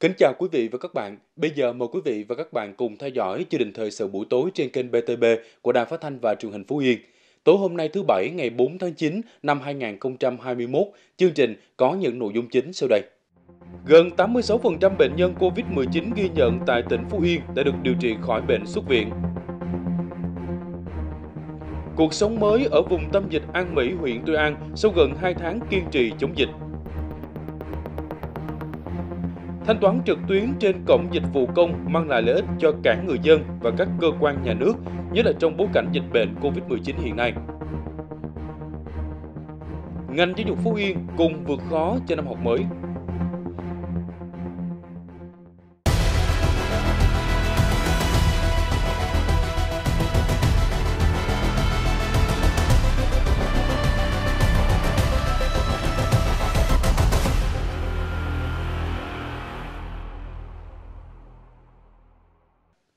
Kính chào quý vị và các bạn. Bây giờ mời quý vị và các bạn cùng theo dõi chương trình thời sự buổi tối trên kênh BTB của Đài Phát thanh và Truyền hình Phú Yên. Tối hôm nay thứ Bảy ngày 4 tháng 9 năm 2021, chương trình có những nội dung chính sau đây. Gần 86% bệnh nhân COVID-19 ghi nhận tại tỉnh Phú Yên đã được điều trị khỏi bệnh xuất viện. Cuộc sống mới ở vùng tâm dịch An Mỹ, huyện Tuy An sau gần 2 tháng kiên trì chống dịch – Thanh toán trực tuyến trên cổng dịch vụ công mang lại lợi ích cho cả người dân và các cơ quan nhà nước, nhất là trong bối cảnh dịch bệnh COVID-19 hiện nay. Ngành giáo dục Phú Yên cùng vượt khó cho năm học mới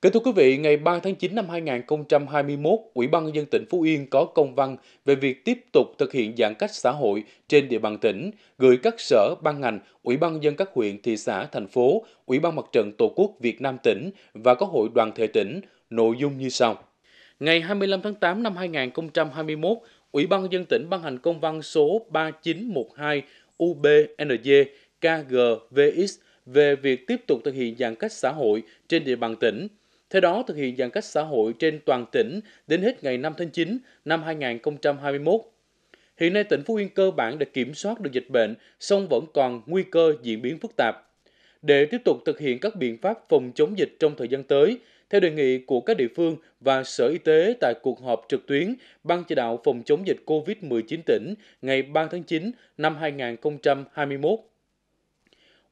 Kính thưa quý vị, ngày 3 tháng 9 năm 2021, Ủy ban nhân dân tỉnh Phú Yên có công văn về việc tiếp tục thực hiện giãn cách xã hội trên địa bàn tỉnh, gửi các sở, ban ngành, Ủy ban nhân dân các huyện, thị xã, thành phố, Ủy ban Mặt trận Tổ quốc Việt Nam tỉnh và các hội đoàn thể tỉnh, nội dung như sau. Ngày 25 tháng 8 năm 2021, Ủy ban nhân dân tỉnh ban hành công văn số 3912 UBND KGVX về việc tiếp tục thực hiện giãn cách xã hội trên địa bàn tỉnh, theo đó, thực hiện giãn cách xã hội trên toàn tỉnh đến hết ngày 5 tháng 9 năm 2021. Hiện nay tỉnh Phú Yên cơ bản đã kiểm soát được dịch bệnh, song vẫn còn nguy cơ diễn biến phức tạp. Để tiếp tục thực hiện các biện pháp phòng chống dịch trong thời gian tới, theo đề nghị của các địa phương và Sở Y tế tại cuộc họp trực tuyến Ban chỉ đạo phòng chống dịch COVID-19 tỉnh ngày 3 tháng 9 năm 2021.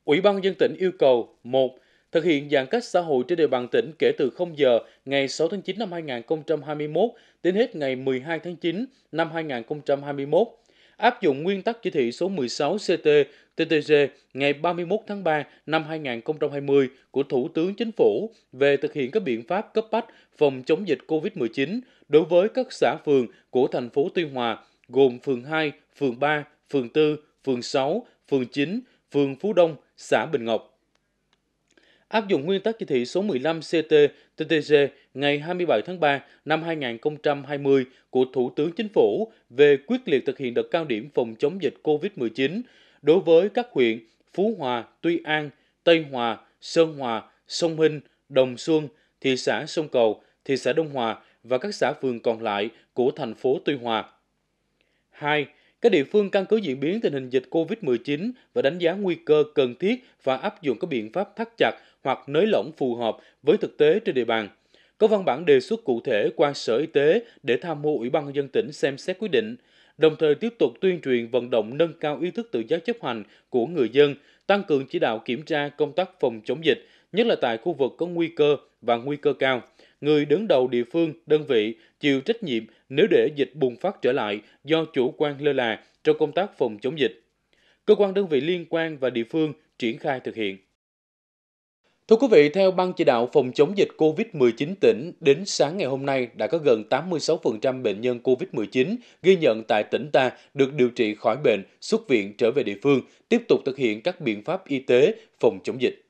Ủy ban dân tỉnh yêu cầu 1 Thực hiện giãn cách xã hội trên địa bàn tỉnh kể từ 0 giờ ngày 6 tháng 9 năm 2021 đến hết ngày 12 tháng 9 năm 2021 áp dụng nguyên tắc chỉ thị số 16 CT-TTG ngày 31 tháng 3 năm 2020 của Thủ tướng Chính phủ về thực hiện các biện pháp cấp bách phòng chống dịch COVID-19 đối với các xã phường của thành phố Tuy Hòa gồm phường 2, phường 3, phường 4, phường 6, phường 9, phường Phú Đông, xã Bình Ngọc áp dụng nguyên tắc chỉ thị số 15 CT-TTG ngày 27 tháng 3 năm 2020 của Thủ tướng Chính phủ về quyết liệt thực hiện đợt cao điểm phòng chống dịch COVID-19 đối với các huyện Phú Hòa, Tuy An, Tây Hòa, Sơn Hòa, Sông Hinh, Đồng Xuân, thị xã Sông Cầu, thị xã Đông Hòa và các xã phường còn lại của thành phố Tuy Hòa. 2 các địa phương căn cứ diễn biến tình hình dịch COVID-19 và đánh giá nguy cơ cần thiết và áp dụng các biện pháp thắt chặt hoặc nới lỏng phù hợp với thực tế trên địa bàn. Có văn bản đề xuất cụ thể qua Sở Y tế để tham mưu Ủy ban nhân dân tỉnh xem xét quyết định, đồng thời tiếp tục tuyên truyền vận động nâng cao ý thức tự giác chấp hành của người dân, tăng cường chỉ đạo kiểm tra công tác phòng chống dịch, nhất là tại khu vực có nguy cơ và nguy cơ cao. Người đứng đầu địa phương, đơn vị chịu trách nhiệm nếu để dịch bùng phát trở lại do chủ quan lơ là trong công tác phòng chống dịch. Cơ quan đơn vị liên quan và địa phương triển khai thực hiện. Thưa quý vị, theo Ban chỉ đạo phòng chống dịch COVID-19 tỉnh, đến sáng ngày hôm nay đã có gần 86% bệnh nhân COVID-19 ghi nhận tại tỉnh ta được điều trị khỏi bệnh, xuất viện trở về địa phương, tiếp tục thực hiện các biện pháp y tế phòng chống dịch.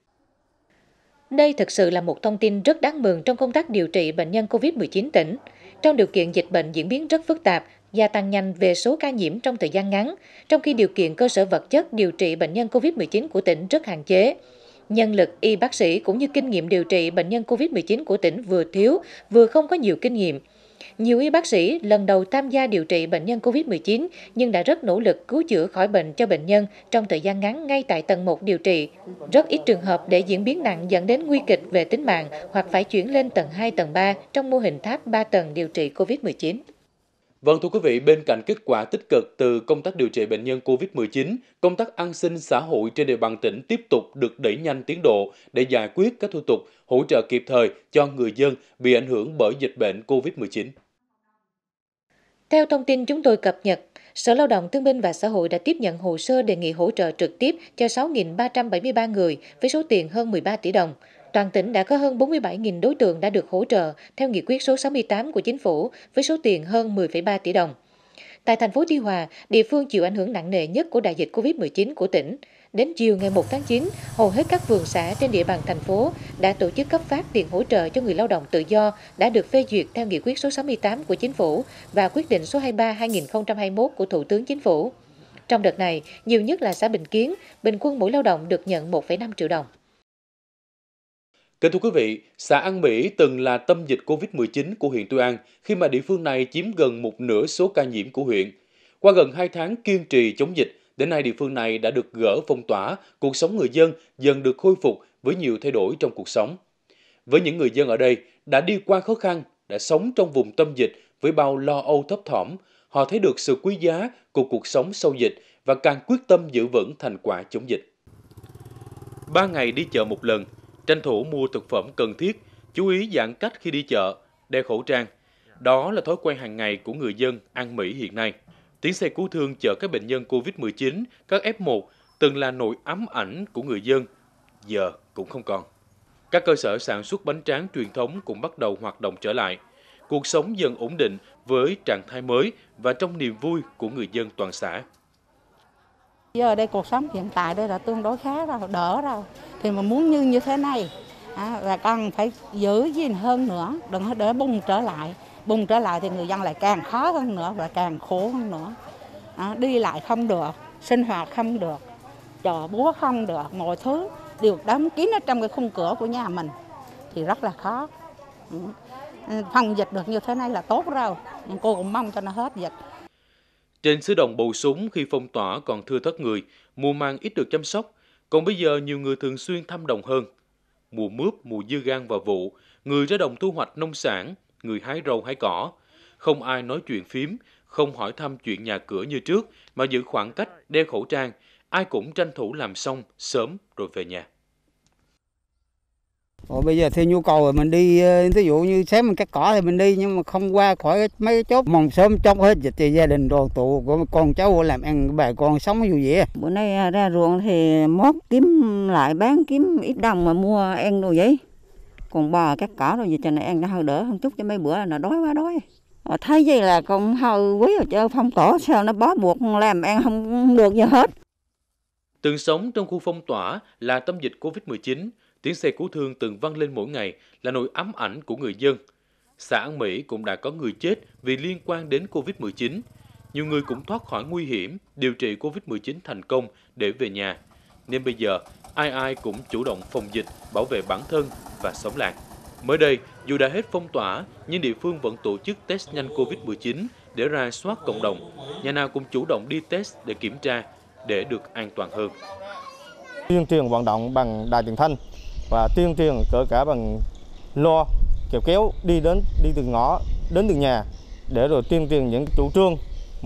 Đây thực sự là một thông tin rất đáng mừng trong công tác điều trị bệnh nhân COVID-19 tỉnh. Trong điều kiện dịch bệnh diễn biến rất phức tạp, gia tăng nhanh về số ca nhiễm trong thời gian ngắn, trong khi điều kiện cơ sở vật chất điều trị bệnh nhân COVID-19 của tỉnh rất hạn chế nhân lực y bác sĩ cũng như kinh nghiệm điều trị bệnh nhân COVID-19 của tỉnh vừa thiếu, vừa không có nhiều kinh nghiệm. Nhiều y bác sĩ lần đầu tham gia điều trị bệnh nhân COVID-19 nhưng đã rất nỗ lực cứu chữa khỏi bệnh cho bệnh nhân trong thời gian ngắn ngay tại tầng 1 điều trị. Rất ít trường hợp để diễn biến nặng dẫn đến nguy kịch về tính mạng hoặc phải chuyển lên tầng 2, tầng 3 trong mô hình tháp 3 tầng điều trị COVID-19. Vâng thưa quý vị, bên cạnh kết quả tích cực từ công tác điều trị bệnh nhân COVID-19, công tác an sinh xã hội trên địa bàn tỉnh tiếp tục được đẩy nhanh tiến độ để giải quyết các thủ tục hỗ trợ kịp thời cho người dân bị ảnh hưởng bởi dịch bệnh COVID-19. Theo thông tin chúng tôi cập nhật, Sở Lao động Thương binh và Xã hội đã tiếp nhận hồ sơ đề nghị hỗ trợ trực tiếp cho 6.373 người với số tiền hơn 13 tỷ đồng, Toàn tỉnh đã có hơn 47.000 đối tượng đã được hỗ trợ theo nghị quyết số 68 của chính phủ với số tiền hơn 10,3 tỷ đồng. Tại thành phố Tuy Hòa, địa phương chịu ảnh hưởng nặng nề nhất của đại dịch COVID-19 của tỉnh. Đến chiều ngày 1 tháng 9, hầu hết các vườn xã trên địa bàn thành phố đã tổ chức cấp phát tiền hỗ trợ cho người lao động tự do đã được phê duyệt theo nghị quyết số 68 của chính phủ và quyết định số 23-2021 của Thủ tướng Chính phủ. Trong đợt này, nhiều nhất là xã Bình Kiến, bình quân mỗi lao động được nhận 1,5 triệu đồng. Kính thưa quý vị, xã An Mỹ từng là tâm dịch COVID-19 của huyện Tuy An khi mà địa phương này chiếm gần một nửa số ca nhiễm của huyện. Qua gần 2 tháng kiên trì chống dịch, đến nay địa phương này đã được gỡ phong tỏa, cuộc sống người dân dần được khôi phục với nhiều thay đổi trong cuộc sống. Với những người dân ở đây đã đi qua khó khăn, đã sống trong vùng tâm dịch với bao lo âu thấp thỏm, họ thấy được sự quý giá của cuộc sống sau dịch và càng quyết tâm giữ vững thành quả chống dịch. Ba ngày đi chợ một lần, tranh thủ mua thực phẩm cần thiết, chú ý giãn cách khi đi chợ, đeo khẩu trang. Đó là thói quen hàng ngày của người dân An Mỹ hiện nay. Tiếng xe cứu thương chở các bệnh nhân COVID-19, các F1 từng là nỗi ám ảnh của người dân, giờ cũng không còn. Các cơ sở sản xuất bánh tráng truyền thống cũng bắt đầu hoạt động trở lại. Cuộc sống dần ổn định với trạng thái mới và trong niềm vui của người dân toàn xã giờ đây cuộc sống hiện tại đây là tương đối khá rồi đỡ rồi thì mà muốn như như thế này à, là cần phải giữ gìn hơn nữa đừng để bùng trở lại bùng trở lại thì người dân lại càng khó hơn nữa và càng khổ hơn nữa à, đi lại không được sinh hoạt không được trò búa không được mọi thứ đều đóng kín ở trong cái khung cửa của nhà mình thì rất là khó ừ. phòng dịch được như thế này là tốt rồi cô cũng mong cho nó hết dịch trên xứ đồng bầu súng khi phong tỏa còn thưa thất người, mùa mang ít được chăm sóc, còn bây giờ nhiều người thường xuyên thăm đồng hơn. Mùa mướp, mùa dưa gan và vụ, người ra đồng thu hoạch nông sản, người hái rau hái cỏ. Không ai nói chuyện phím, không hỏi thăm chuyện nhà cửa như trước mà giữ khoảng cách, đeo khẩu trang, ai cũng tranh thủ làm xong sớm rồi về nhà. Rồi bây giờ theo nhu cầu rồi mình đi, ví ờ, dụ như xém mình cắt cỏ thì mình đi nhưng mà không qua khỏi mấy cái chốt mồng sớm trong hết dịch thì gia đình đoàn tụ của con cháu làm ăn bà con sống vui vậy. Bữa nay à, ra ruộng thì mốt kiếm lại bán kiếm ít đồng mà mua ăn đồ vậy. Còn bò cắt cỏ rồi gì cho này ăn nó hơi đỡ hơn chút cho mấy bữa là đói quá đói. Ở ờ, thấy vậy là con hơi quý ở chơi phong tỏa sao nó bó buộc làm ăn không được gì hết. Từng sống trong khu phong tỏa là tâm dịch Covid-19, Tiếng xe cứu thương từng văng lên mỗi ngày là nỗi ám ảnh của người dân. Xã An Mỹ cũng đã có người chết vì liên quan đến Covid-19. Nhiều người cũng thoát khỏi nguy hiểm, điều trị Covid-19 thành công để về nhà. Nên bây giờ, ai ai cũng chủ động phòng dịch, bảo vệ bản thân và sống lạc. Mới đây, dù đã hết phong tỏa, nhưng địa phương vẫn tổ chức test nhanh Covid-19 để ra soát cộng đồng. Nhà nào cũng chủ động đi test để kiểm tra, để được an toàn hơn. Tuyên truyền vận động bằng đài truyền thanh và tuyên truyền cỡ cả bằng loa kéo kéo đi đến đi từ ngõ đến từ nhà để rồi tuyên truyền những chủ trương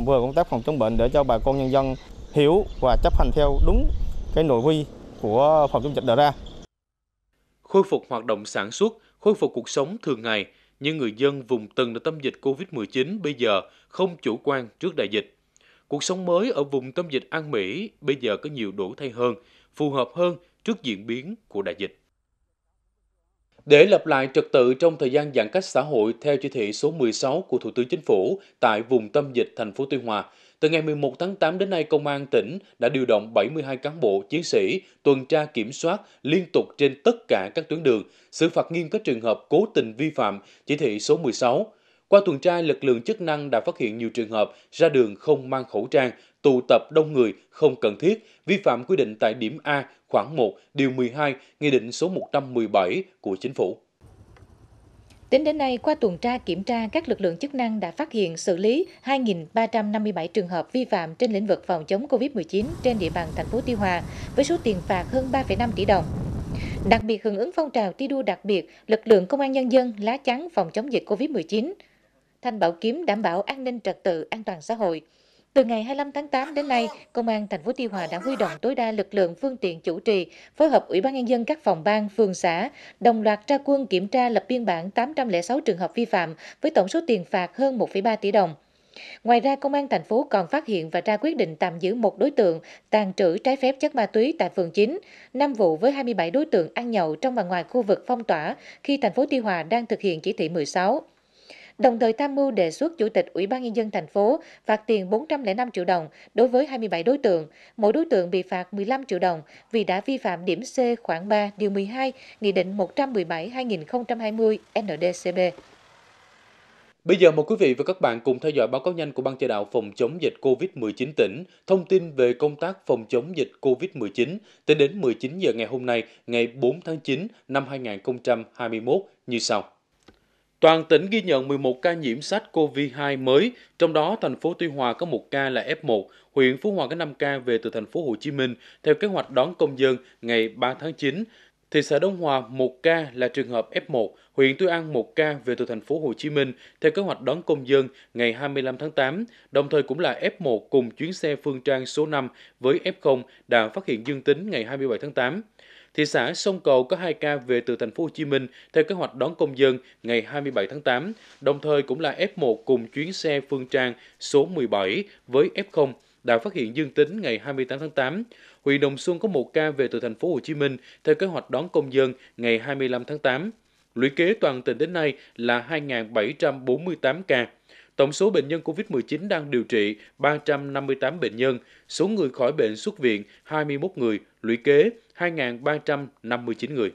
vừa công tác phòng chống bệnh để cho bà con nhân dân hiểu và chấp hành theo đúng cái nội quy của phòng chống dịch đề ra. Khôi phục hoạt động sản xuất, khôi phục cuộc sống thường ngày, nhưng người dân vùng từng được tâm dịch Covid-19 bây giờ không chủ quan trước đại dịch. Cuộc sống mới ở vùng tâm dịch An Mỹ bây giờ có nhiều đổi thay hơn, phù hợp hơn trước diễn biến của đại dịch. Để lập lại trật tự trong thời gian giãn cách xã hội theo chỉ thị số 16 của Thủ tướng Chính phủ tại vùng tâm dịch thành phố Tuy Hòa, từ ngày 11 tháng 8 đến nay, Công an tỉnh đã điều động 72 cán bộ, chiến sĩ tuần tra kiểm soát liên tục trên tất cả các tuyến đường, xử phạt nghiêm các trường hợp cố tình vi phạm chỉ thị số 16. Qua tuần tra, lực lượng chức năng đã phát hiện nhiều trường hợp ra đường không mang khẩu trang, tụ tập đông người không cần thiết, vi phạm quy định tại điểm A khoảng 1 điều 12 Nghị định số 117 của Chính phủ. Tính đến nay, qua tuần tra kiểm tra, các lực lượng chức năng đã phát hiện xử lý 2.357 trường hợp vi phạm trên lĩnh vực phòng chống COVID-19 trên địa bàn thành phố Tuy Hòa, với số tiền phạt hơn 3,5 tỷ đồng. Đặc biệt hưởng ứng phong trào thi đua đặc biệt, lực lượng công an nhân dân lá chắn phòng chống dịch COVID-19, Thanh Bảo Kiếm đảm bảo an ninh trật tự, an toàn xã hội. Từ ngày 25 tháng 8 đến nay, Công an thành phố Tuy Hòa đã huy động tối đa lực lượng phương tiện chủ trì, phối hợp Ủy ban nhân dân các phòng ban, phường xã, đồng loạt ra quân kiểm tra lập biên bản 806 trường hợp vi phạm với tổng số tiền phạt hơn 1,3 tỷ đồng. Ngoài ra, Công an thành phố còn phát hiện và ra quyết định tạm giữ một đối tượng tàn trữ trái phép chất ma túy tại phường 9, 5 vụ với 27 đối tượng ăn nhậu trong và ngoài khu vực phong tỏa khi thành phố Tuy Hòa đang thực hiện chỉ thị 16 đồng thời tham mưu đề xuất Chủ tịch Ủy ban Nhân dân thành phố phạt tiền 405 triệu đồng đối với 27 đối tượng. Mỗi đối tượng bị phạt 15 triệu đồng vì đã vi phạm điểm C khoảng 3 điều 12 Nghị định 117-2020 ndcb. Bây giờ mời quý vị và các bạn cùng theo dõi báo cáo nhanh của Ban chỉ đạo phòng chống dịch COVID-19 tỉnh, thông tin về công tác phòng chống dịch COVID-19 tính đến 19 giờ ngày hôm nay, ngày 4 tháng 9 năm 2021 như sau. Toàn tỉnh ghi nhận 11 ca nhiễm SARS-CoV-2 mới, trong đó thành phố Tuy Hòa có 1 ca là F1, huyện Phú Hòa có 5 ca về từ thành phố Hồ Chí Minh theo kế hoạch đón công dân ngày 3 tháng 9. Thị xã Đông Hòa 1 ca là trường hợp F1, huyện Tuy An 1 ca về từ thành phố Hồ Chí Minh theo kế hoạch đón công dân ngày 25 tháng 8, đồng thời cũng là F1 cùng chuyến xe phương trang số 5 với F0 đã phát hiện dương tính ngày 27 tháng 8. Thị xã Sông Cầu có 2 ca về từ thành phố Hồ Chí Minh theo kế hoạch đón công dân ngày 27 tháng 8, đồng thời cũng là F1 cùng chuyến xe Phương Trang số 17 với F0 đã phát hiện dương tính ngày 28 tháng 8. Huyện Đồng Xuân có 1 ca về từ thành phố Hồ Chí Minh theo kế hoạch đón công dân ngày 25 tháng 8. Lũy kế toàn tỉnh đến nay là 2.748 ca. Tổng số bệnh nhân COVID-19 đang điều trị 358 bệnh nhân, số người khỏi bệnh xuất viện 21 người, lũy kế 2.359 người.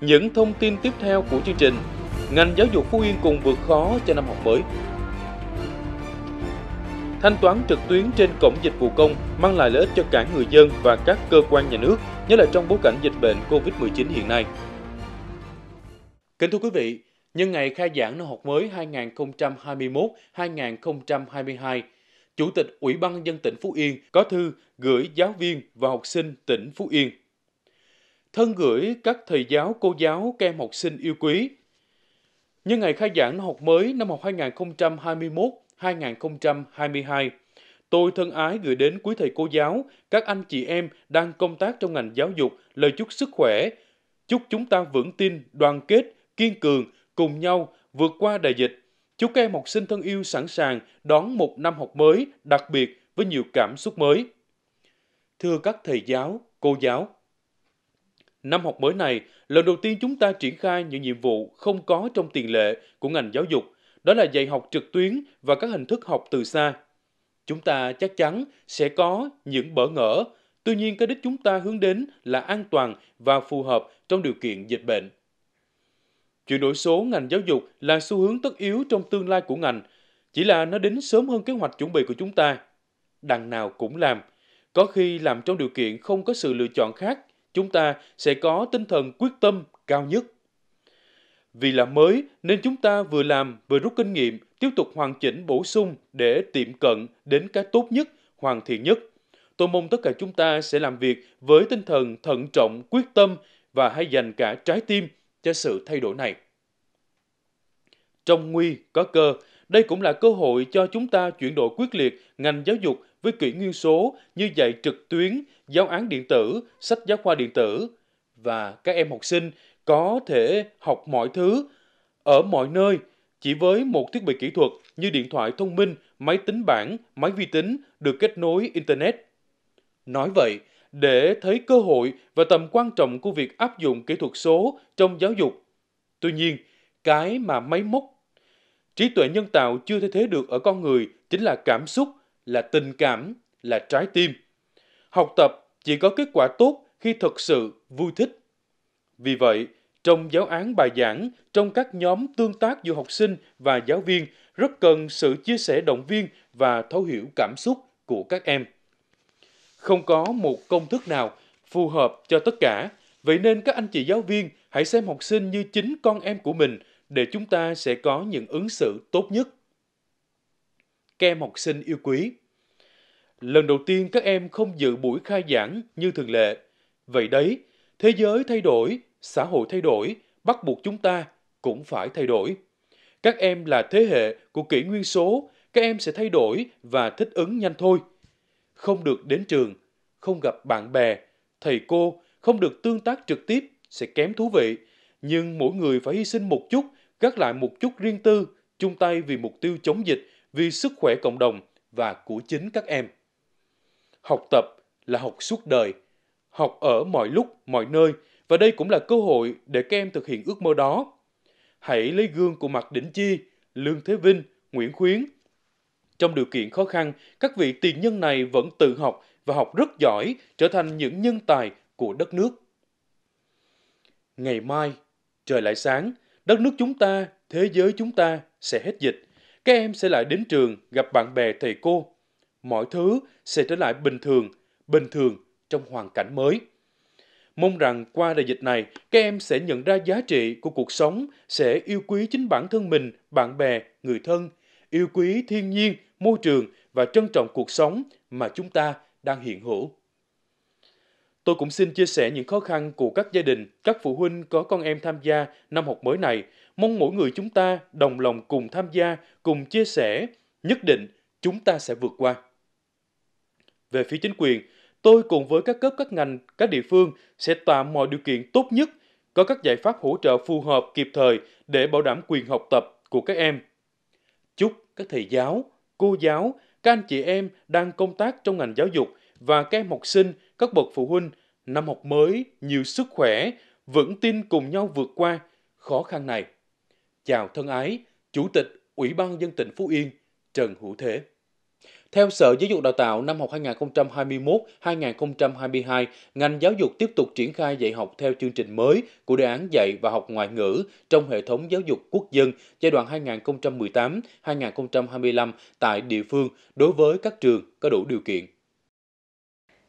Những thông tin tiếp theo của chương trình, ngành giáo dục Phú Yên cùng vượt khó cho năm học mới. Thanh toán trực tuyến trên cổng dịch vụ công mang lại lợi ích cho cả người dân và các cơ quan nhà nước, nhất là trong bối cảnh dịch bệnh COVID-19 hiện nay. Kính thưa quý vị, nhân ngày khai giảng năm học mới 2021-2022, Chủ tịch Ủy ban dân tỉnh Phú Yên có thư gửi giáo viên và học sinh tỉnh Phú Yên. Thân gửi các thầy giáo, cô giáo, các em học sinh yêu quý. Nhân ngày khai giảng năm học mới năm học 2021-2022, tôi thân ái gửi đến quý thầy cô giáo, các anh chị em đang công tác trong ngành giáo dục lời chúc sức khỏe, chúc chúng ta vững tin, đoàn kết, kiên cường, cùng nhau vượt qua đại dịch Chúc các em học sinh thân yêu sẵn sàng đón một năm học mới đặc biệt với nhiều cảm xúc mới. Thưa các thầy giáo, cô giáo, Năm học mới này, lần đầu tiên chúng ta triển khai những nhiệm vụ không có trong tiền lệ của ngành giáo dục, đó là dạy học trực tuyến và các hình thức học từ xa. Chúng ta chắc chắn sẽ có những bỡ ngỡ, tuy nhiên cái đích chúng ta hướng đến là an toàn và phù hợp trong điều kiện dịch bệnh. Chuyển đổi số ngành giáo dục là xu hướng tất yếu trong tương lai của ngành, chỉ là nó đến sớm hơn kế hoạch chuẩn bị của chúng ta. Đằng nào cũng làm, có khi làm trong điều kiện không có sự lựa chọn khác, chúng ta sẽ có tinh thần quyết tâm cao nhất. Vì là mới nên chúng ta vừa làm vừa rút kinh nghiệm, tiếp tục hoàn chỉnh bổ sung để tiệm cận đến cái tốt nhất, hoàn thiện nhất. Tôi mong tất cả chúng ta sẽ làm việc với tinh thần thận trọng, quyết tâm và hay dành cả trái tim – cho sự thay đổi này. Trong nguy có cơ, đây cũng là cơ hội cho chúng ta chuyển đổi quyết liệt ngành giáo dục với kỹ nguyên số như dạy trực tuyến, giáo án điện tử, sách giáo khoa điện tử. Và các em học sinh có thể học mọi thứ, ở mọi nơi, chỉ với một thiết bị kỹ thuật như điện thoại thông minh, máy tính bảng, máy vi tính được kết nối Internet. Nói vậy, để thấy cơ hội và tầm quan trọng của việc áp dụng kỹ thuật số trong giáo dục. Tuy nhiên, cái mà máy móc, trí tuệ nhân tạo chưa thay thế được ở con người chính là cảm xúc, là tình cảm, là trái tim. Học tập chỉ có kết quả tốt khi thực sự vui thích. Vì vậy, trong giáo án bài giảng, trong các nhóm tương tác giữa học sinh và giáo viên rất cần sự chia sẻ động viên và thấu hiểu cảm xúc của các em. Không có một công thức nào phù hợp cho tất cả, vậy nên các anh chị giáo viên hãy xem học sinh như chính con em của mình để chúng ta sẽ có những ứng xử tốt nhất. Các học sinh yêu quý, lần đầu tiên các em không dự buổi khai giảng như thường lệ. Vậy đấy, thế giới thay đổi, xã hội thay đổi, bắt buộc chúng ta cũng phải thay đổi. Các em là thế hệ của kỷ nguyên số, các em sẽ thay đổi và thích ứng nhanh thôi không được đến trường, không gặp bạn bè, thầy cô, không được tương tác trực tiếp sẽ kém thú vị. Nhưng mỗi người phải hy sinh một chút, gác lại một chút riêng tư, chung tay vì mục tiêu chống dịch, vì sức khỏe cộng đồng và của chính các em. Học tập là học suốt đời, học ở mọi lúc, mọi nơi và đây cũng là cơ hội để các em thực hiện ước mơ đó. Hãy lấy gương của Mạc Đỉnh Chi, Lương Thế Vinh, Nguyễn Khuyến – trong điều kiện khó khăn, các vị tiền nhân này vẫn tự học và học rất giỏi, trở thành những nhân tài của đất nước. Ngày mai, trời lại sáng, đất nước chúng ta, thế giới chúng ta sẽ hết dịch. Các em sẽ lại đến trường, gặp bạn bè thầy cô. Mọi thứ sẽ trở lại bình thường, bình thường trong hoàn cảnh mới. Mong rằng qua đại dịch này, các em sẽ nhận ra giá trị của cuộc sống, sẽ yêu quý chính bản thân mình, bạn bè, người thân, yêu quý thiên nhiên môi trường và trân trọng cuộc sống mà chúng ta đang hiện hữu. Tôi cũng xin chia sẻ những khó khăn của các gia đình, các phụ huynh có con em tham gia năm học mới này. Mong mỗi người chúng ta đồng lòng cùng tham gia, cùng chia sẻ. Nhất định chúng ta sẽ vượt qua. Về phía chính quyền, tôi cùng với các cấp các ngành, các địa phương sẽ tạo mọi điều kiện tốt nhất, có các giải pháp hỗ trợ phù hợp kịp thời để bảo đảm quyền học tập của các em. Chúc các thầy giáo, cô giáo, các anh chị em đang công tác trong ngành giáo dục và các em học sinh, các bậc phụ huynh, năm học mới, nhiều sức khỏe, vững tin cùng nhau vượt qua khó khăn này. Chào thân ái, Chủ tịch Ủy ban dân tỉnh Phú Yên, Trần Hữu Thế. Theo Sở Giáo dục Đào tạo, năm học 2021-2022, ngành giáo dục tiếp tục triển khai dạy học theo chương trình mới của đề án dạy và học ngoại ngữ trong hệ thống giáo dục quốc dân giai đoạn 2018-2025 tại địa phương đối với các trường có đủ điều kiện.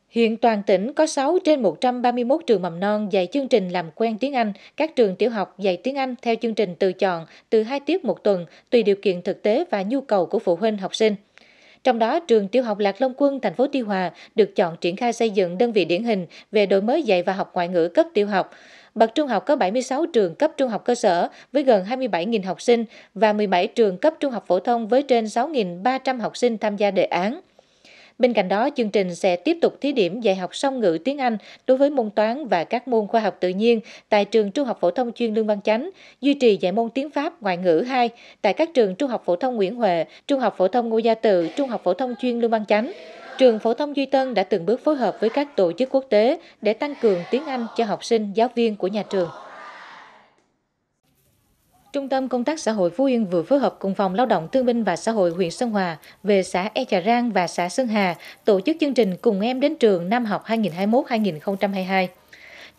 Hiện toàn tỉnh có 6 trên 131 trường mầm non dạy chương trình làm quen tiếng Anh, các trường tiểu học dạy tiếng Anh theo chương trình tự chọn từ 2 tiết một tuần, tùy điều kiện thực tế và nhu cầu của phụ huynh học sinh. Trong đó, trường tiểu học Lạc Long Quân, thành phố Tuy Hòa được chọn triển khai xây dựng đơn vị điển hình về đổi mới dạy và học ngoại ngữ cấp tiểu học. Bậc trung học có 76 trường cấp trung học cơ sở với gần 27.000 học sinh và 17 trường cấp trung học phổ thông với trên 6.300 học sinh tham gia đề án. Bên cạnh đó, chương trình sẽ tiếp tục thí điểm dạy học song ngữ tiếng Anh đối với môn toán và các môn khoa học tự nhiên tại trường Trung học phổ thông chuyên Lương Văn Chánh, duy trì dạy môn tiếng Pháp ngoại ngữ 2 tại các trường Trung học phổ thông Nguyễn Huệ, Trung học phổ thông Ngô Gia Tự, Trung học phổ thông chuyên Lương Văn Chánh. Trường Phổ thông Duy Tân đã từng bước phối hợp với các tổ chức quốc tế để tăng cường tiếng Anh cho học sinh, giáo viên của nhà trường. Trung tâm Công tác Xã hội Phú Yên vừa phối hợp cùng Phòng Lao động Thương binh và Xã hội huyện Sơn Hòa về xã E Chà Rang và xã Sơn Hà tổ chức chương trình Cùng em đến trường năm học 2021-2022.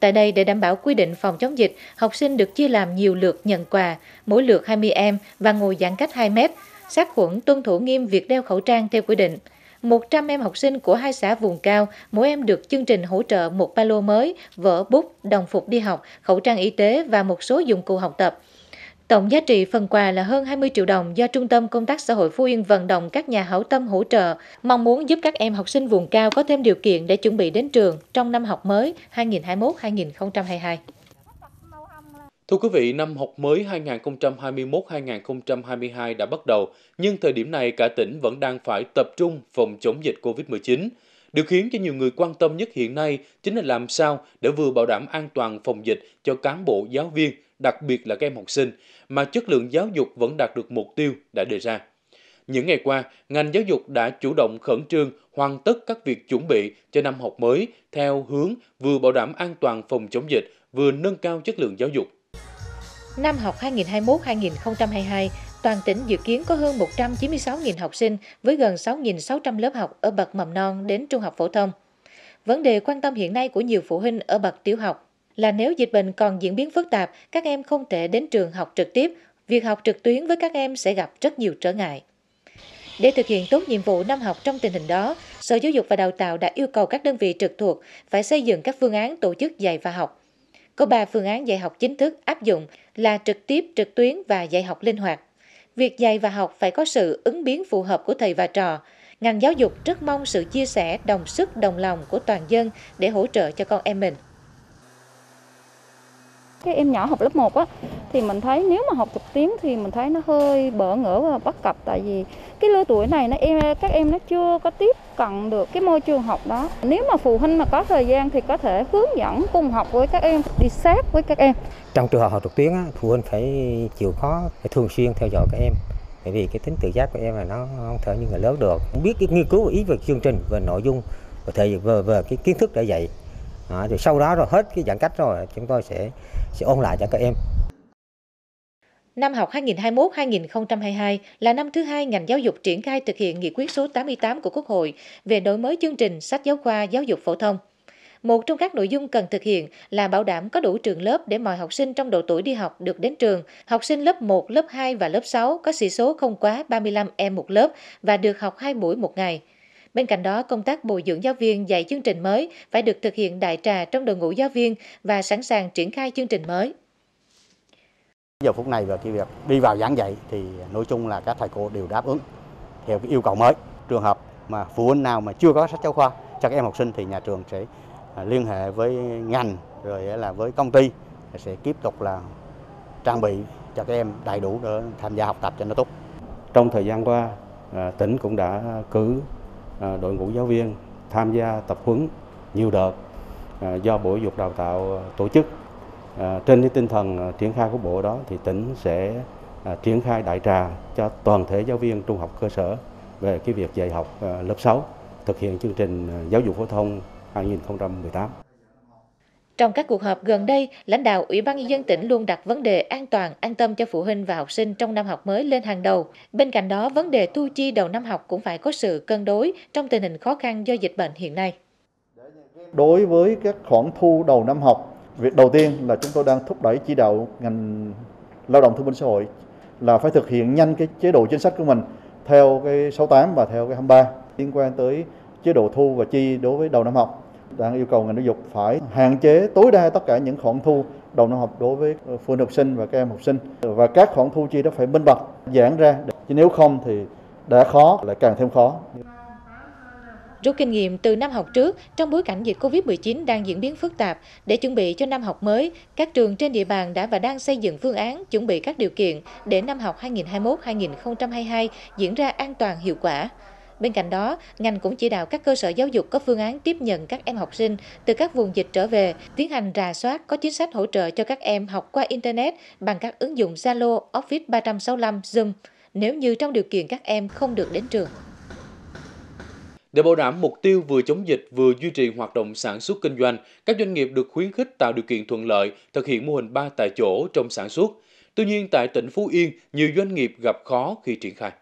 Tại đây, để đảm bảo quy định phòng chống dịch, học sinh được chia làm nhiều lượt nhận quà, mỗi lượt 20 em và ngồi giãn cách 2 mét, sát khuẩn tuân thủ nghiêm việc đeo khẩu trang theo quy định. 100 em học sinh của hai xã vùng cao, mỗi em được chương trình hỗ trợ một ba lô mới, vở bút, đồng phục đi học, khẩu trang y tế và một số dụng cụ học tập – Tổng giá trị phần quà là hơn 20 triệu đồng do Trung tâm Công tác Xã hội Phú Yên vận động các nhà hảo tâm hỗ trợ, mong muốn giúp các em học sinh vùng cao có thêm điều kiện để chuẩn bị đến trường trong năm học mới 2021-2022. Thưa quý vị, năm học mới 2021-2022 đã bắt đầu, nhưng thời điểm này cả tỉnh vẫn đang phải tập trung phòng chống dịch COVID-19. Điều khiến cho nhiều người quan tâm nhất hiện nay chính là làm sao để vừa bảo đảm an toàn phòng dịch cho cán bộ, giáo viên, đặc biệt là các em học sinh, mà chất lượng giáo dục vẫn đạt được mục tiêu đã đề ra. Những ngày qua, ngành giáo dục đã chủ động khẩn trương hoàn tất các việc chuẩn bị cho năm học mới theo hướng vừa bảo đảm an toàn phòng chống dịch, vừa nâng cao chất lượng giáo dục. Năm học 2021-2022, toàn tỉnh dự kiến có hơn 196.000 học sinh với gần 6.600 lớp học ở bậc mầm non đến trung học phổ thông. Vấn đề quan tâm hiện nay của nhiều phụ huynh ở bậc tiểu học là nếu dịch bệnh còn diễn biến phức tạp, các em không thể đến trường học trực tiếp, việc học trực tuyến với các em sẽ gặp rất nhiều trở ngại. Để thực hiện tốt nhiệm vụ năm học trong tình hình đó, Sở Giáo dục và Đào tạo đã yêu cầu các đơn vị trực thuộc phải xây dựng các phương án tổ chức dạy và học. Có 3 phương án dạy học chính thức áp dụng là trực tiếp, trực tuyến và dạy học linh hoạt. Việc dạy và học phải có sự ứng biến phù hợp của thầy và trò. Ngành giáo dục rất mong sự chia sẻ, đồng sức, đồng lòng của toàn dân để hỗ trợ cho con em mình cái em nhỏ học lớp 1 á thì mình thấy nếu mà học trực tuyến thì mình thấy nó hơi bỡ ngỡ và bất cập tại vì cái lứa tuổi này nó em các em nó chưa có tiếp cận được cái môi trường học đó nếu mà phụ huynh mà có thời gian thì có thể hướng dẫn cùng học với các em đi sát với các em trong trường hợp học trực tuyến á, phụ huynh phải chịu khó phải thường xuyên theo dõi các em bởi vì cái tính tự giác của em là nó không thể như người lớn được biết cái nghiên cứu ý về chương trình về nội dung và thời về, về cái kiến thức đã dạy đó, rồi sau đó rồi hết cái giãn cách rồi chúng tôi sẽ sẽ ôn lại cho các em Năm học 2021-2022 là năm thứ hai ngành giáo dục triển khai thực hiện nghị quyết số 88 của Quốc hội về đổi mới chương trình sách giáo khoa giáo dục phổ thông. Một trong các nội dung cần thực hiện là bảo đảm có đủ trường lớp để mọi học sinh trong độ tuổi đi học được đến trường. Học sinh lớp 1, lớp 2 và lớp 6 có sĩ số không quá 35 em một lớp và được học 2 buổi một ngày – Bên cạnh đó, công tác bồi dưỡng giáo viên dạy chương trình mới phải được thực hiện đại trà trong đội ngũ giáo viên và sẵn sàng triển khai chương trình mới. Giờ phút này về cái việc đi vào giảng dạy thì nói chung là các thầy cô đều đáp ứng theo cái yêu cầu mới. Trường hợp mà phụ huynh nào mà chưa có sách giáo khoa cho các em học sinh thì nhà trường sẽ à, liên hệ với ngành rồi là với công ty sẽ tiếp tục là trang bị cho các em đầy đủ để tham gia học tập cho nó tốt. Trong thời gian qua, à, tỉnh cũng đã cử À, đội ngũ giáo viên tham gia tập huấn nhiều đợt à, do Bộ Dục Đào tạo tổ chức. À, trên cái tinh thần triển khai của Bộ đó thì tỉnh sẽ triển khai đại trà cho toàn thể giáo viên trung học cơ sở về cái việc dạy học lớp 6 thực hiện chương trình giáo dục phổ thông 2018. Trong các cuộc họp gần đây, lãnh đạo Ủy ban nhân dân tỉnh luôn đặt vấn đề an toàn, an tâm cho phụ huynh và học sinh trong năm học mới lên hàng đầu. Bên cạnh đó, vấn đề thu chi đầu năm học cũng phải có sự cân đối trong tình hình khó khăn do dịch bệnh hiện nay. Đối với các khoản thu đầu năm học, việc đầu tiên là chúng tôi đang thúc đẩy chỉ đạo ngành lao động thương binh xã hội là phải thực hiện nhanh cái chế độ chính sách của mình theo cái 68 và theo cái 23 liên quan tới chế độ thu và chi đối với đầu năm học đang yêu cầu ngành giáo dục phải hạn chế tối đa tất cả những khoản thu đầu năm học đối với ờ, phụ huynh học sinh và các em học sinh và các khoản thu chi đó phải minh bạch giãn ra chứ nếu không thì đã khó lại càng thêm khó Rút kinh nghiệm từ năm học trước, trong bối cảnh dịch COVID-19 đang diễn biến phức tạp, để chuẩn bị cho năm học mới, các trường trên địa bàn đã và đang xây dựng phương án chuẩn bị các điều kiện để năm học 2021-2022 diễn ra an toàn hiệu quả. Bên cạnh đó, ngành cũng chỉ đạo các cơ sở giáo dục có phương án tiếp nhận các em học sinh từ các vùng dịch trở về, tiến hành rà soát có chính sách hỗ trợ cho các em học qua Internet bằng các ứng dụng Zalo, Office 365, Zoom, nếu như trong điều kiện các em không được đến trường. Để bảo đảm mục tiêu vừa chống dịch vừa duy trì hoạt động sản xuất kinh doanh, các doanh nghiệp được khuyến khích tạo điều kiện thuận lợi thực hiện mô hình ba tại chỗ trong sản xuất. Tuy nhiên tại tỉnh Phú Yên, nhiều doanh nghiệp gặp khó khi triển khai.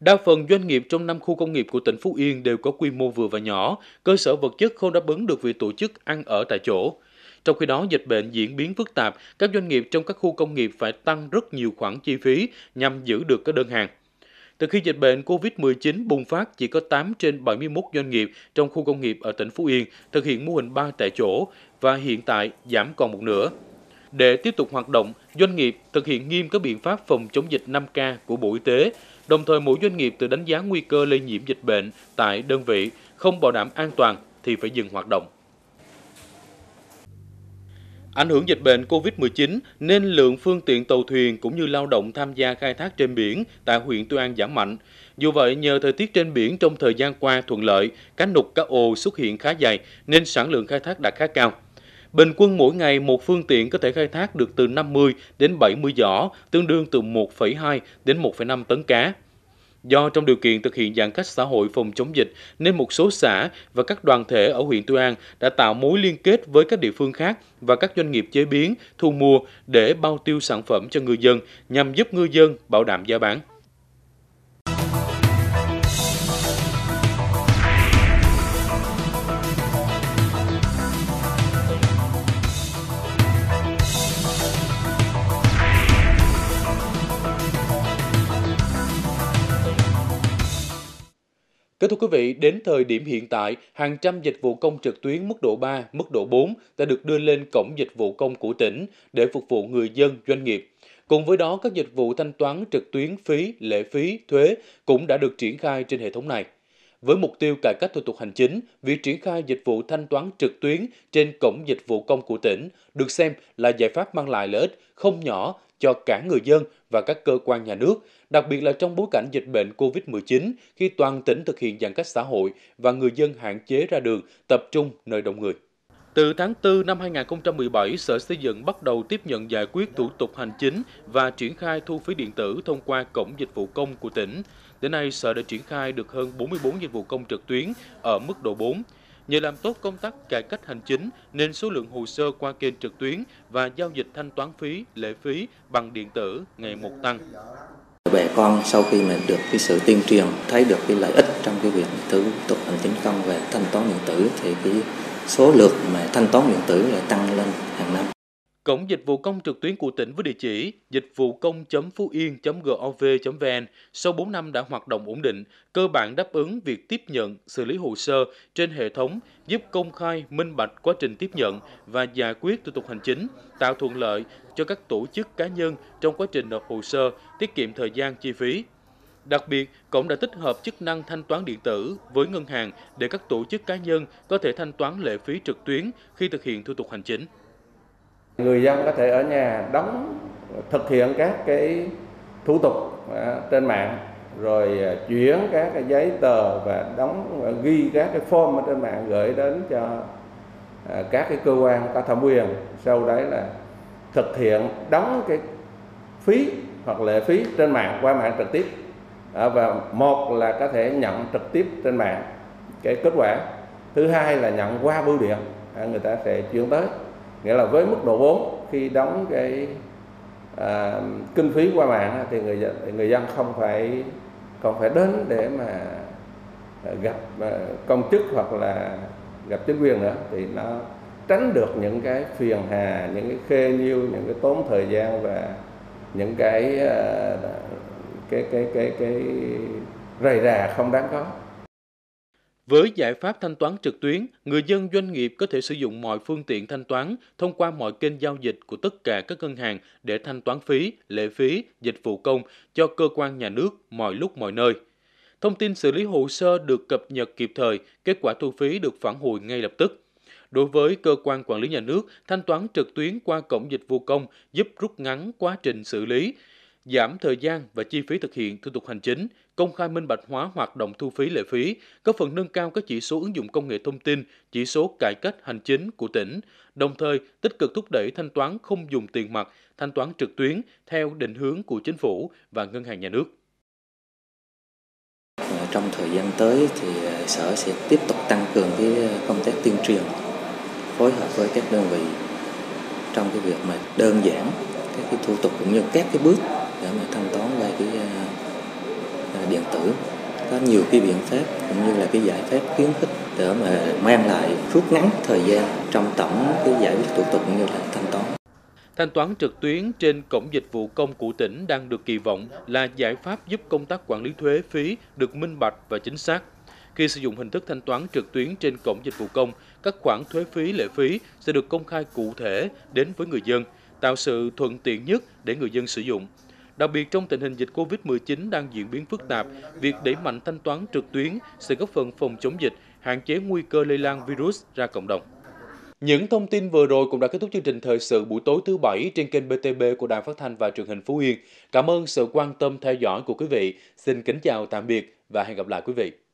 Đa phần doanh nghiệp trong năm khu công nghiệp của tỉnh Phú Yên đều có quy mô vừa và nhỏ, cơ sở vật chất không đáp ứng được việc tổ chức ăn ở tại chỗ. Trong khi đó, dịch bệnh diễn biến phức tạp, các doanh nghiệp trong các khu công nghiệp phải tăng rất nhiều khoản chi phí nhằm giữ được các đơn hàng. Từ khi dịch bệnh COVID-19 bùng phát, chỉ có 8 trên 71 doanh nghiệp trong khu công nghiệp ở tỉnh Phú Yên thực hiện mô hình 3 tại chỗ và hiện tại giảm còn một nửa. Để tiếp tục hoạt động, doanh nghiệp thực hiện nghiêm các biện pháp phòng chống dịch 5K của Bộ Y tế, đồng thời mỗi doanh nghiệp tự đánh giá nguy cơ lây nhiễm dịch bệnh tại đơn vị, không bảo đảm an toàn thì phải dừng hoạt động. Ảnh hưởng dịch bệnh COVID-19 nên lượng phương tiện tàu thuyền cũng như lao động tham gia khai thác trên biển tại huyện Tuy An giảm mạnh. Dù vậy, nhờ thời tiết trên biển trong thời gian qua thuận lợi, cá nục cá ồ xuất hiện khá dày nên sản lượng khai thác đạt khá cao. Bình quân mỗi ngày một phương tiện có thể khai thác được từ 50 đến 70 giỏ, tương đương từ 1,2 đến 1,5 tấn cá. Do trong điều kiện thực hiện giãn cách xã hội phòng chống dịch nên một số xã và các đoàn thể ở huyện Tuy An đã tạo mối liên kết với các địa phương khác và các doanh nghiệp chế biến, thu mua để bao tiêu sản phẩm cho ngư dân nhằm giúp ngư dân bảo đảm giá bán. Kính thưa quý vị, đến thời điểm hiện tại, hàng trăm dịch vụ công trực tuyến mức độ 3, mức độ 4 đã được đưa lên cổng dịch vụ công của tỉnh để phục vụ người dân, doanh nghiệp. Cùng với đó, các dịch vụ thanh toán trực tuyến phí, lệ phí, thuế cũng đã được triển khai trên hệ thống này. Với mục tiêu cải cách thủ tục hành chính, việc triển khai dịch vụ thanh toán trực tuyến trên cổng dịch vụ công của tỉnh được xem là giải pháp mang lại lợi ích không nhỏ cho cả người dân và các cơ quan nhà nước, đặc biệt là trong bối cảnh dịch bệnh COVID-19 khi toàn tỉnh thực hiện giãn cách xã hội và người dân hạn chế ra đường, tập trung nơi đông người. Từ tháng 4 năm 2017, Sở Xây dựng bắt đầu tiếp nhận giải quyết thủ tục hành chính và triển khai thu phí điện tử thông qua Cổng Dịch vụ Công của tỉnh. Đến nay, Sở đã triển khai được hơn 44 dịch vụ công trực tuyến ở mức độ 4, Nhờ làm tốt công tác cải cách hành chính nên số lượng hồ sơ qua kênh trực tuyến và giao dịch thanh toán phí, lệ phí bằng điện tử ngày một tăng. Bà con sau khi mà được cái sự tuyên truyền thấy được cái lợi ích trong cái việc thủ tục hành chính công về thanh toán điện tử thì cái số lượng mà thanh toán điện tử lại tăng lên hàng năm. Cổng dịch vụ công trực tuyến của tỉnh với địa chỉ dịch vụ công phú yên gov vn sau 4 năm đã hoạt động ổn định, cơ bản đáp ứng việc tiếp nhận, xử lý hồ sơ trên hệ thống, giúp công khai, minh bạch quá trình tiếp nhận và giải quyết thủ tục hành chính, tạo thuận lợi cho các tổ chức cá nhân trong quá trình nộp hồ sơ, tiết kiệm thời gian chi phí. Đặc biệt, cổng đã tích hợp chức năng thanh toán điện tử với ngân hàng để các tổ chức cá nhân có thể thanh toán lệ phí trực tuyến khi thực hiện thủ tục hành chính người dân có thể ở nhà đóng thực hiện các cái thủ tục à, trên mạng rồi à, chuyển các cái giấy tờ và đóng à, ghi các cái form ở trên mạng gửi đến cho các cái cơ quan có thẩm quyền sau đấy là thực hiện đóng cái phí hoặc lệ phí trên mạng qua mạng trực tiếp và một là có thể nhận trực tiếp trên mạng cái kết quả thứ hai là nhận qua bưu điện người ta sẽ chuyển tới nghĩa là với mức độ 4 khi đóng cái à, kinh phí qua mạng thì người dân người dân không phải còn phải đến để mà à, gặp à, công chức hoặc là gặp chính quyền nữa thì nó tránh được những cái phiền hà những cái khê nhiêu những cái tốn thời gian và những cái cái à, cái cái cái, cái rầy rà không đáng có với giải pháp thanh toán trực tuyến, người dân doanh nghiệp có thể sử dụng mọi phương tiện thanh toán thông qua mọi kênh giao dịch của tất cả các ngân hàng để thanh toán phí, lệ phí, dịch vụ công cho cơ quan nhà nước mọi lúc mọi nơi. Thông tin xử lý hồ sơ được cập nhật kịp thời, kết quả thu phí được phản hồi ngay lập tức. Đối với cơ quan quản lý nhà nước, thanh toán trực tuyến qua cổng dịch vụ công giúp rút ngắn quá trình xử lý, giảm thời gian và chi phí thực hiện thủ tục hành chính, công khai minh bạch hóa hoạt động thu phí lệ phí, góp phần nâng cao các chỉ số ứng dụng công nghệ thông tin, chỉ số cải cách hành chính của tỉnh, đồng thời tích cực thúc đẩy thanh toán không dùng tiền mặt, thanh toán trực tuyến theo định hướng của chính phủ và ngân hàng nhà nước. Ờ, trong thời gian tới thì ờ, sở sẽ tiếp tục tăng cường cái công tác tuyên truyền phối hợp với các đơn vị trong cái việc mà đơn giản các cái thủ tục cũng như các cái bước để mà thanh toán về cái à, à, điện tử có nhiều cái biện pháp cũng như là cái giải pháp khuyến khích để mà mang lại rút ngắn thời gian trong tổng cái giải quyết thủ tục như là thanh toán Thanh toán trực tuyến trên cổng dịch vụ công của tỉnh đang được kỳ vọng là giải pháp giúp công tác quản lý thuế phí được minh bạch và chính xác. Khi sử dụng hình thức thanh toán trực tuyến trên cổng dịch vụ công, các khoản thuế phí lệ phí sẽ được công khai cụ thể đến với người dân, tạo sự thuận tiện nhất để người dân sử dụng. Đặc biệt trong tình hình dịch COVID-19 đang diễn biến phức tạp, việc đẩy mạnh thanh toán trực tuyến sẽ góp phần phòng chống dịch, hạn chế nguy cơ lây lan virus ra cộng đồng. Những thông tin vừa rồi cũng đã kết thúc chương trình thời sự buổi tối thứ Bảy trên kênh BTB của Đài Phát thanh và Truyền hình Phú Yên. Cảm ơn sự quan tâm theo dõi của quý vị. Xin kính chào tạm biệt và hẹn gặp lại quý vị.